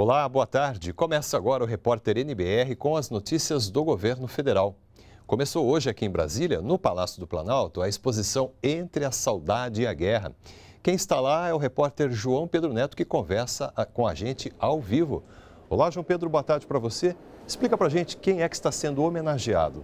Olá, boa tarde. Começa agora o repórter NBR com as notícias do governo federal. Começou hoje aqui em Brasília, no Palácio do Planalto, a exposição Entre a Saudade e a Guerra. Quem está lá é o repórter João Pedro Neto, que conversa ah, com a gente ao vivo. Olá, João Pedro, boa tarde para você. Explica para a gente quem é que está sendo homenageado.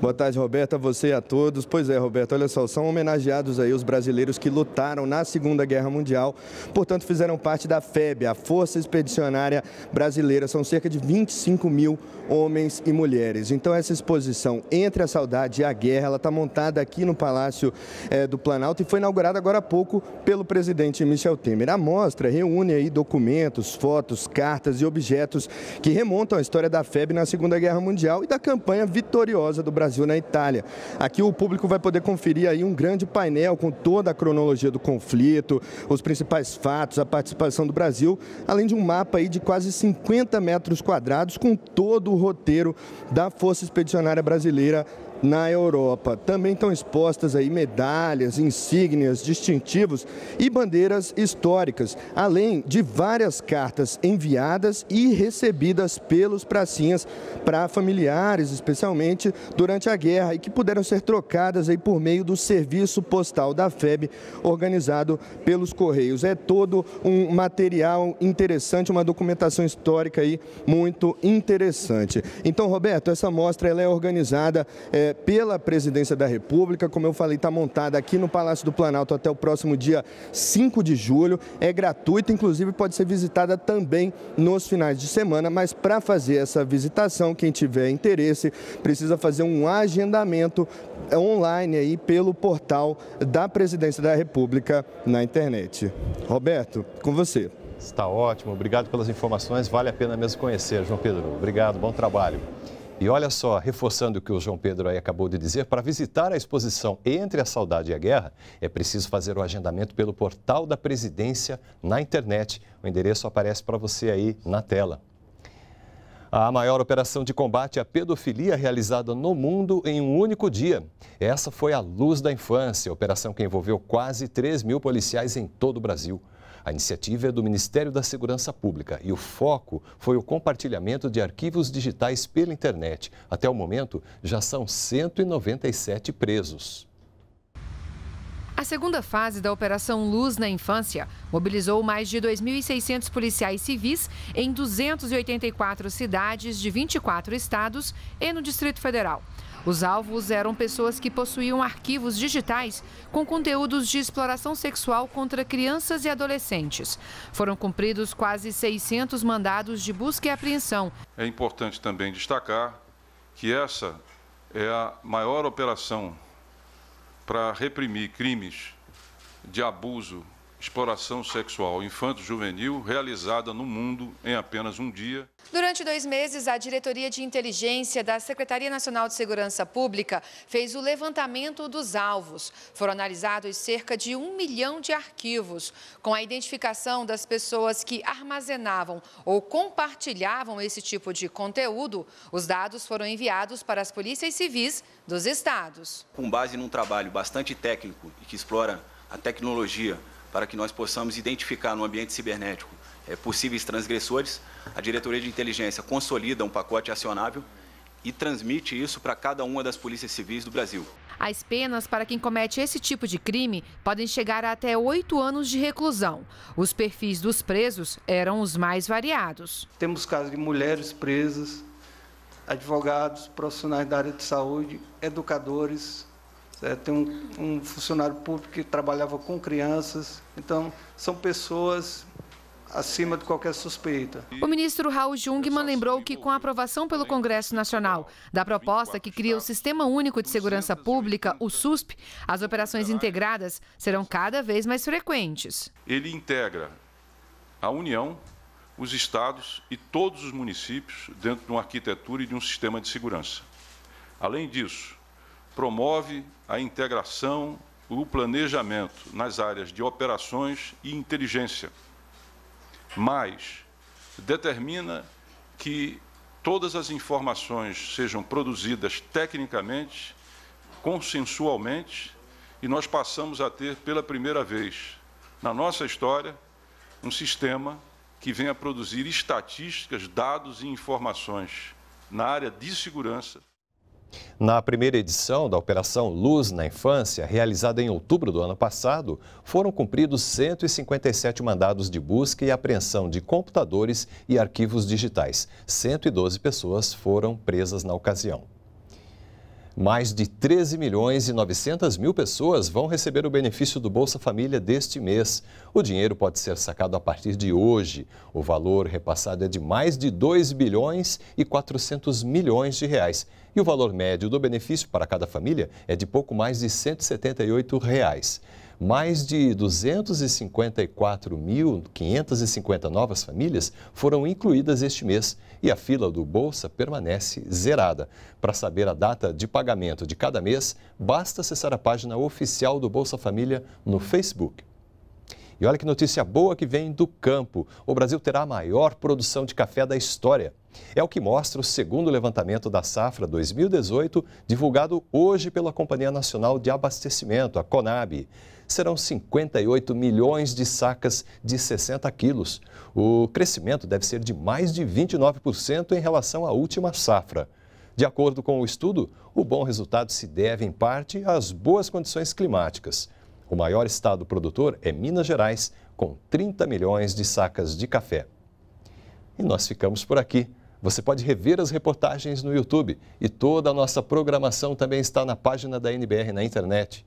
Boa tarde, Roberta. a você e a todos. Pois é, Roberto, olha só, são homenageados aí os brasileiros que lutaram na Segunda Guerra Mundial, portanto fizeram parte da FEB, a Força Expedicionária Brasileira. São cerca de 25 mil homens e mulheres. Então essa exposição Entre a Saudade e a Guerra, ela está montada aqui no Palácio é, do Planalto e foi inaugurada agora há pouco pelo presidente Michel Temer. A mostra reúne aí documentos, fotos, cartas e objetos que remontam à história da FEB na Segunda Guerra Mundial e da campanha vitoriosa do Brasil Brasil na Itália. Aqui o público vai poder conferir aí um grande painel com toda a cronologia do conflito, os principais fatos, a participação do Brasil, além de um mapa aí de quase 50 metros quadrados com todo o roteiro da Força Expedicionária Brasileira na Europa. Também estão expostas aí medalhas, insígnias, distintivos e bandeiras históricas, além de várias cartas enviadas e recebidas pelos pracinhas para familiares, especialmente durante a guerra, e que puderam ser trocadas aí por meio do serviço postal da FEB, organizado pelos Correios. É todo um material interessante, uma documentação histórica aí muito interessante. Então, Roberto, essa mostra ela é organizada é, pela Presidência da República. Como eu falei, está montada aqui no Palácio do Planalto até o próximo dia 5 de julho. É gratuita, inclusive pode ser visitada também nos finais de semana, mas para fazer essa visitação, quem tiver interesse precisa fazer um agendamento online aí pelo portal da Presidência da República na internet. Roberto, com você. Está ótimo, obrigado pelas informações, vale a pena mesmo conhecer, João Pedro. Obrigado, bom trabalho. E olha só, reforçando o que o João Pedro aí acabou de dizer, para visitar a exposição Entre a Saudade e a Guerra, é preciso fazer o agendamento pelo portal da presidência na internet. O endereço aparece para você aí na tela. A maior operação de combate à pedofilia realizada no mundo em um único dia. Essa foi a Luz da Infância, operação que envolveu quase 3 mil policiais em todo o Brasil. A iniciativa é do Ministério da Segurança Pública e o foco foi o compartilhamento de arquivos digitais pela internet. Até o momento, já são 197 presos. A segunda fase da Operação Luz na Infância mobilizou mais de 2.600 policiais civis em 284 cidades de 24 estados e no Distrito Federal. Os alvos eram pessoas que possuíam arquivos digitais com conteúdos de exploração sexual contra crianças e adolescentes. Foram cumpridos quase 600 mandados de busca e apreensão. É importante também destacar que essa é a maior operação para reprimir crimes de abuso exploração sexual infanto-juvenil realizada no mundo em apenas um dia. Durante dois meses, a Diretoria de Inteligência da Secretaria Nacional de Segurança Pública fez o levantamento dos alvos. Foram analisados cerca de um milhão de arquivos, com a identificação das pessoas que armazenavam ou compartilhavam esse tipo de conteúdo. Os dados foram enviados para as polícias civis dos estados. Com base num trabalho bastante técnico e que explora a tecnologia para que nós possamos identificar no ambiente cibernético é, possíveis transgressores. A Diretoria de Inteligência consolida um pacote acionável e transmite isso para cada uma das polícias civis do Brasil. As penas para quem comete esse tipo de crime podem chegar a até oito anos de reclusão. Os perfis dos presos eram os mais variados. Temos casos de mulheres presas, advogados, profissionais da área de saúde, educadores, Certo? É, tem um, um funcionário público que trabalhava com crianças. Então, são pessoas acima de qualquer suspeita. O ministro Raul Jungmann lembrou que, com a aprovação pelo Congresso Nacional da proposta que cria o Sistema Único de Segurança Pública, o SUSP, as operações integradas serão cada vez mais frequentes. Ele integra a União, os estados e todos os municípios dentro de uma arquitetura e de um sistema de segurança. Além disso, promove a integração, o planejamento nas áreas de operações e inteligência, mas determina que todas as informações sejam produzidas tecnicamente, consensualmente, e nós passamos a ter pela primeira vez na nossa história um sistema que venha produzir estatísticas, dados e informações na área de segurança. Na primeira edição da Operação Luz na Infância, realizada em outubro do ano passado, foram cumpridos 157 mandados de busca e apreensão de computadores e arquivos digitais. 112 pessoas foram presas na ocasião. Mais de 13 milhões e 900 mil pessoas vão receber o benefício do Bolsa Família deste mês. O dinheiro pode ser sacado a partir de hoje. O valor repassado é de mais de 2 bilhões e 400 milhões de reais. E o valor médio do benefício para cada família é de pouco mais de R$ 178. Reais mais de 254.550 novas famílias foram incluídas este mês e a fila do Bolsa permanece zerada. Para saber a data de pagamento de cada mês, basta acessar a página oficial do Bolsa Família no Facebook. E olha que notícia boa que vem do campo. O Brasil terá a maior produção de café da história. É o que mostra o segundo levantamento da safra 2018, divulgado hoje pela Companhia Nacional de Abastecimento, a Conab serão 58 milhões de sacas de 60 quilos. O crescimento deve ser de mais de 29% em relação à última safra. De acordo com o estudo, o bom resultado se deve, em parte, às boas condições climáticas. O maior estado produtor é Minas Gerais, com 30 milhões de sacas de café. E nós ficamos por aqui. Você pode rever as reportagens no YouTube e toda a nossa programação também está na página da NBR na internet.